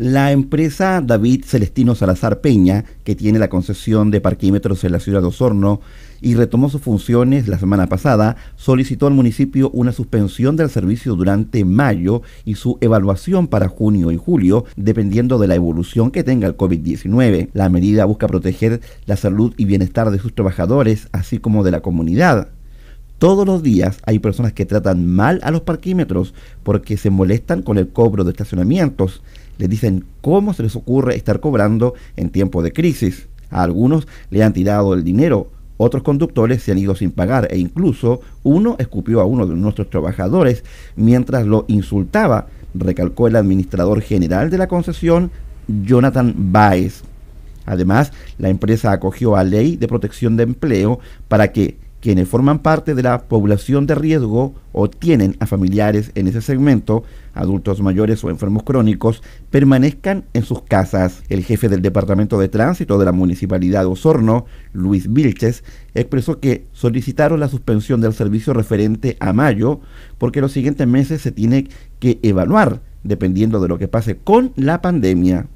La empresa David Celestino Salazar Peña, que tiene la concesión de parquímetros en la ciudad de Osorno y retomó sus funciones la semana pasada, solicitó al municipio una suspensión del servicio durante mayo y su evaluación para junio y julio, dependiendo de la evolución que tenga el COVID-19. La medida busca proteger la salud y bienestar de sus trabajadores, así como de la comunidad todos los días hay personas que tratan mal a los parquímetros porque se molestan con el cobro de estacionamientos. Les dicen cómo se les ocurre estar cobrando en tiempo de crisis. A algunos le han tirado el dinero, otros conductores se han ido sin pagar e incluso uno escupió a uno de nuestros trabajadores mientras lo insultaba, recalcó el administrador general de la concesión, Jonathan Baez. Además, la empresa acogió a ley de protección de empleo para que quienes forman parte de la población de riesgo o tienen a familiares en ese segmento, adultos mayores o enfermos crónicos, permanezcan en sus casas. El jefe del Departamento de Tránsito de la Municipalidad de Osorno, Luis Vilches, expresó que solicitaron la suspensión del servicio referente a mayo porque los siguientes meses se tiene que evaluar dependiendo de lo que pase con la pandemia.